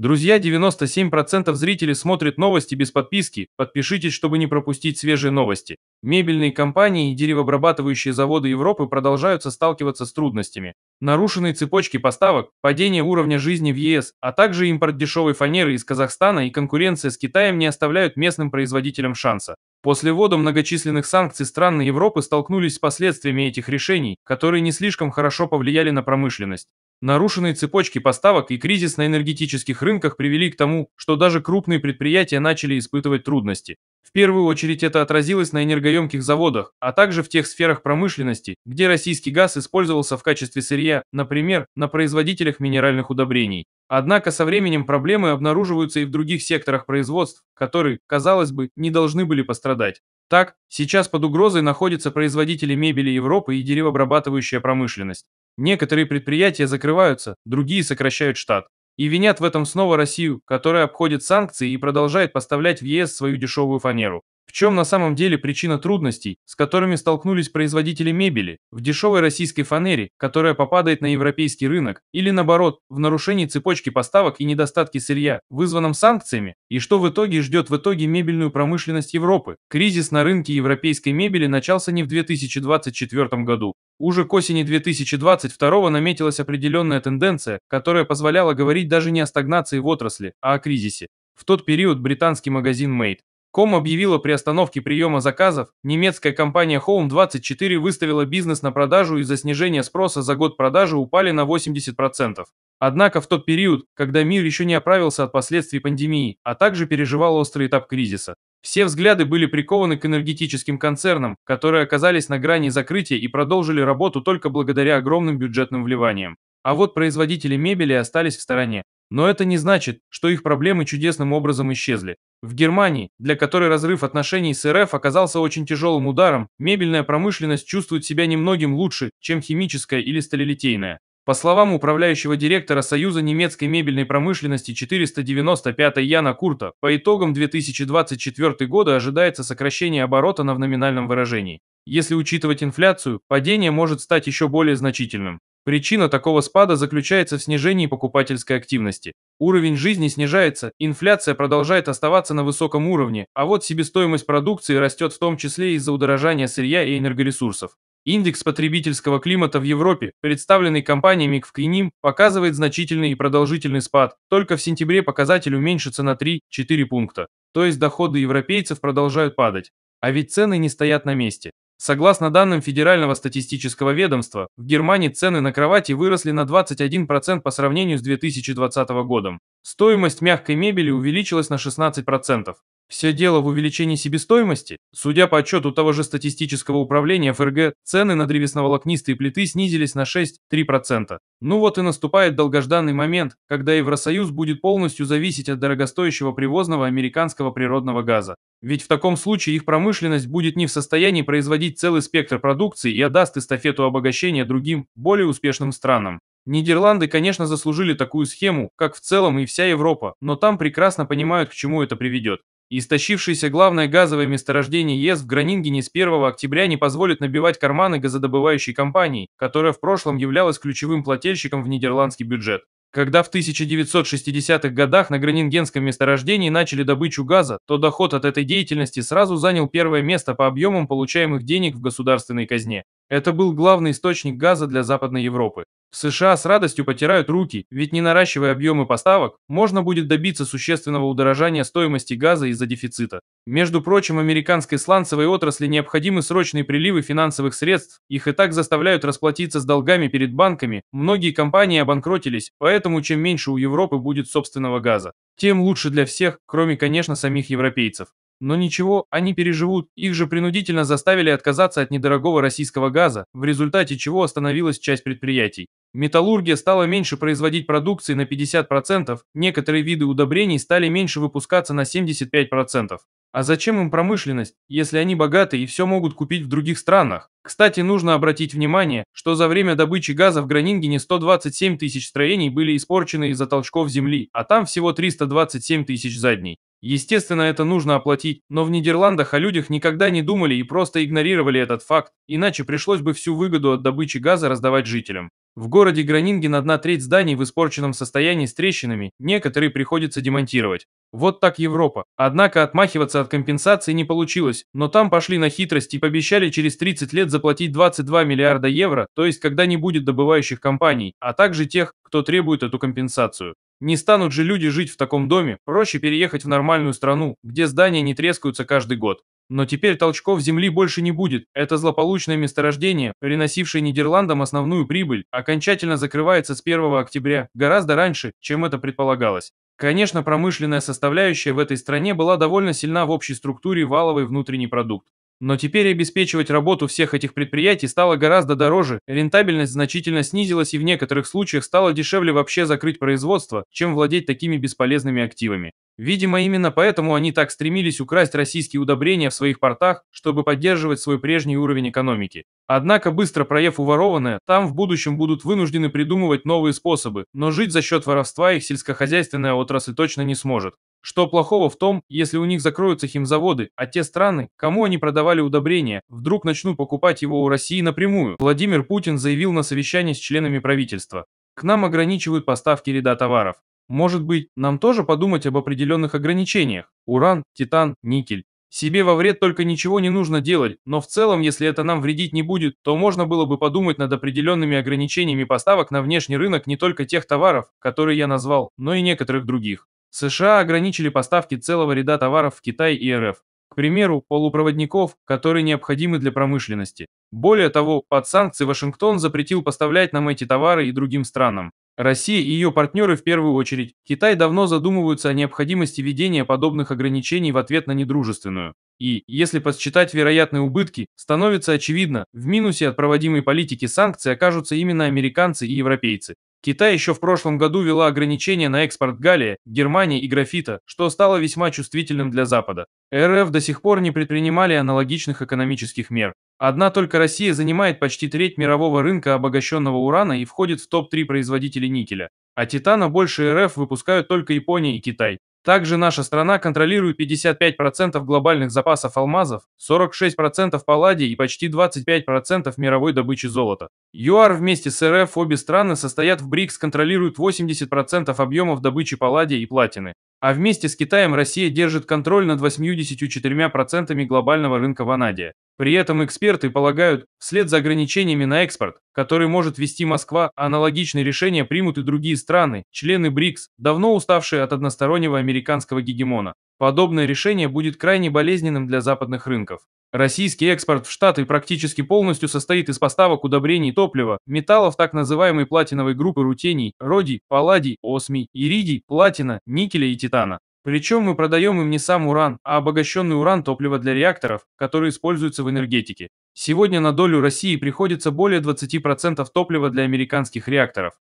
Друзья, 97% зрителей смотрят новости без подписки. Подпишитесь, чтобы не пропустить свежие новости. Мебельные компании и деревообрабатывающие заводы Европы продолжаются сталкиваться с трудностями. Нарушенные цепочки поставок, падение уровня жизни в ЕС, а также импорт дешевой фанеры из Казахстана и конкуренция с Китаем не оставляют местным производителям шанса. После ввода многочисленных санкций страны Европы столкнулись с последствиями этих решений, которые не слишком хорошо повлияли на промышленность. Нарушенные цепочки поставок и кризис на энергетических рынках привели к тому, что даже крупные предприятия начали испытывать трудности. В первую очередь это отразилось на энергоемких заводах, а также в тех сферах промышленности, где российский газ использовался в качестве сырья, например, на производителях минеральных удобрений. Однако со временем проблемы обнаруживаются и в других секторах производств, которые, казалось бы, не должны были пострадать. Так, сейчас под угрозой находятся производители мебели Европы и деревообрабатывающая промышленность. Некоторые предприятия закрываются, другие сокращают штат. И винят в этом снова Россию, которая обходит санкции и продолжает поставлять в ЕС свою дешевую фанеру. В чем на самом деле причина трудностей, с которыми столкнулись производители мебели, в дешевой российской фанере, которая попадает на европейский рынок, или наоборот, в нарушении цепочки поставок и недостатке сырья, вызванном санкциями, и что в итоге ждет в итоге мебельную промышленность Европы? Кризис на рынке европейской мебели начался не в 2024 году, уже к осени 2022 наметилась определенная тенденция, которая позволяла говорить даже не о стагнации в отрасли, а о кризисе. В тот период британский магазин Made Ком объявила при остановке приема заказов, немецкая компания Home24 выставила бизнес на продажу из-за снижения спроса за год продажи упали на 80%. Однако в тот период, когда мир еще не оправился от последствий пандемии, а также переживал острый этап кризиса, все взгляды были прикованы к энергетическим концернам, которые оказались на грани закрытия и продолжили работу только благодаря огромным бюджетным вливаниям. А вот производители мебели остались в стороне. Но это не значит, что их проблемы чудесным образом исчезли. В Германии, для которой разрыв отношений с РФ оказался очень тяжелым ударом, мебельная промышленность чувствует себя немногим лучше, чем химическая или сталелитейная. По словам управляющего директора Союза немецкой мебельной промышленности 495 Яна Курта, по итогам 2024 года ожидается сокращение оборота на в номинальном выражении. Если учитывать инфляцию, падение может стать еще более значительным. Причина такого спада заключается в снижении покупательской активности. Уровень жизни снижается, инфляция продолжает оставаться на высоком уровне, а вот себестоимость продукции растет в том числе из-за удорожания сырья и энергоресурсов. Индекс потребительского климата в Европе, представленный компаниями КВКИНИМ, показывает значительный и продолжительный спад. Только в сентябре показатель уменьшится на 3-4 пункта. То есть доходы европейцев продолжают падать. А ведь цены не стоят на месте. Согласно данным Федерального статистического ведомства, в Германии цены на кровати выросли на 21% по сравнению с 2020 годом. Стоимость мягкой мебели увеличилась на 16%. Все дело в увеличении себестоимости. Судя по отчету того же статистического управления ФРГ, цены на древесноволокнистые плиты снизились на 6-3%. Ну вот и наступает долгожданный момент, когда Евросоюз будет полностью зависеть от дорогостоящего привозного американского природного газа. Ведь в таком случае их промышленность будет не в состоянии производить целый спектр продукции и отдаст эстафету обогащения другим, более успешным странам. Нидерланды, конечно, заслужили такую схему, как в целом и вся Европа, но там прекрасно понимают, к чему это приведет истощившееся главное газовое месторождение ЕС в Гранингене с 1 октября не позволит набивать карманы газодобывающей компании, которая в прошлом являлась ключевым плательщиком в нидерландский бюджет. Когда в 1960-х годах на Гранингенском месторождении начали добычу газа, то доход от этой деятельности сразу занял первое место по объемам получаемых денег в государственной казне. Это был главный источник газа для Западной Европы. В США с радостью потирают руки, ведь не наращивая объемы поставок, можно будет добиться существенного удорожания стоимости газа из-за дефицита. Между прочим, американской сланцевой отрасли необходимы срочные приливы финансовых средств, их и так заставляют расплатиться с долгами перед банками, многие компании обанкротились, поэтому чем меньше у Европы будет собственного газа, тем лучше для всех, кроме, конечно, самих европейцев. Но ничего, они переживут, их же принудительно заставили отказаться от недорогого российского газа, в результате чего остановилась часть предприятий. Металлургия стала меньше производить продукции на 50%, некоторые виды удобрений стали меньше выпускаться на 75%. А зачем им промышленность, если они богаты и все могут купить в других странах? Кстати, нужно обратить внимание, что за время добычи газа в Гранингене 127 тысяч строений были испорчены из-за толчков земли, а там всего 327 тысяч задней. Естественно, это нужно оплатить, но в Нидерландах о людях никогда не думали и просто игнорировали этот факт, иначе пришлось бы всю выгоду от добычи газа раздавать жителям. В городе Гранинген одна треть зданий в испорченном состоянии с трещинами, некоторые приходится демонтировать. Вот так Европа. Однако отмахиваться от компенсации не получилось, но там пошли на хитрость и пообещали через 30 лет заплатить 22 миллиарда евро, то есть когда не будет добывающих компаний, а также тех, кто требует эту компенсацию. Не станут же люди жить в таком доме, проще переехать в нормальную страну, где здания не трескаются каждый год. Но теперь толчков земли больше не будет. Это злополучное месторождение, приносившее Нидерландам основную прибыль, окончательно закрывается с 1 октября, гораздо раньше, чем это предполагалось. Конечно, промышленная составляющая в этой стране была довольно сильна в общей структуре валовый внутренний продукт. Но теперь обеспечивать работу всех этих предприятий стало гораздо дороже, рентабельность значительно снизилась и в некоторых случаях стало дешевле вообще закрыть производство, чем владеть такими бесполезными активами. Видимо, именно поэтому они так стремились украсть российские удобрения в своих портах, чтобы поддерживать свой прежний уровень экономики. Однако, быстро проев уворованное, там в будущем будут вынуждены придумывать новые способы, но жить за счет воровства их сельскохозяйственная отрасль точно не сможет. Что плохого в том, если у них закроются химзаводы, а те страны, кому они продавали удобрения, вдруг начнут покупать его у России напрямую? Владимир Путин заявил на совещании с членами правительства. К нам ограничивают поставки ряда товаров. Может быть, нам тоже подумать об определенных ограничениях? Уран, титан, никель. Себе во вред только ничего не нужно делать, но в целом, если это нам вредить не будет, то можно было бы подумать над определенными ограничениями поставок на внешний рынок не только тех товаров, которые я назвал, но и некоторых других. США ограничили поставки целого ряда товаров в Китай и РФ, к примеру, полупроводников, которые необходимы для промышленности. Более того, под санкции Вашингтон запретил поставлять нам эти товары и другим странам. Россия и ее партнеры в первую очередь, Китай давно задумываются о необходимости введения подобных ограничений в ответ на недружественную. И, если подсчитать вероятные убытки, становится очевидно, в минусе от проводимой политики санкций окажутся именно американцы и европейцы. Китай еще в прошлом году ввела ограничения на экспорт галлия, Германии и графита, что стало весьма чувствительным для Запада. РФ до сих пор не предпринимали аналогичных экономических мер. Одна только Россия занимает почти треть мирового рынка обогащенного урана и входит в топ-3 производителей никеля. А титана больше РФ выпускают только Япония и Китай. Также наша страна контролирует 55% глобальных запасов алмазов, 46% палладия и почти 25% мировой добычи золота. ЮАР вместе с РФ обе страны состоят в БРИКС, контролируют 80% объемов добычи палладия и платины. А вместе с Китаем Россия держит контроль над 84% глобального рынка ванадия. При этом эксперты полагают, вслед за ограничениями на экспорт, которые может вести Москва, аналогичные решения примут и другие страны, члены БРИКС, давно уставшие от одностороннего американского гегемона. Подобное решение будет крайне болезненным для западных рынков. Российский экспорт в Штаты практически полностью состоит из поставок удобрений топлива, металлов так называемой платиновой группы рутений, родий, палладий, осмий, иридий, платина, никеля и титана. Причем мы продаем им не сам уран, а обогащенный уран топлива для реакторов, которые используются в энергетике. Сегодня на долю России приходится более 20% топлива для американских реакторов.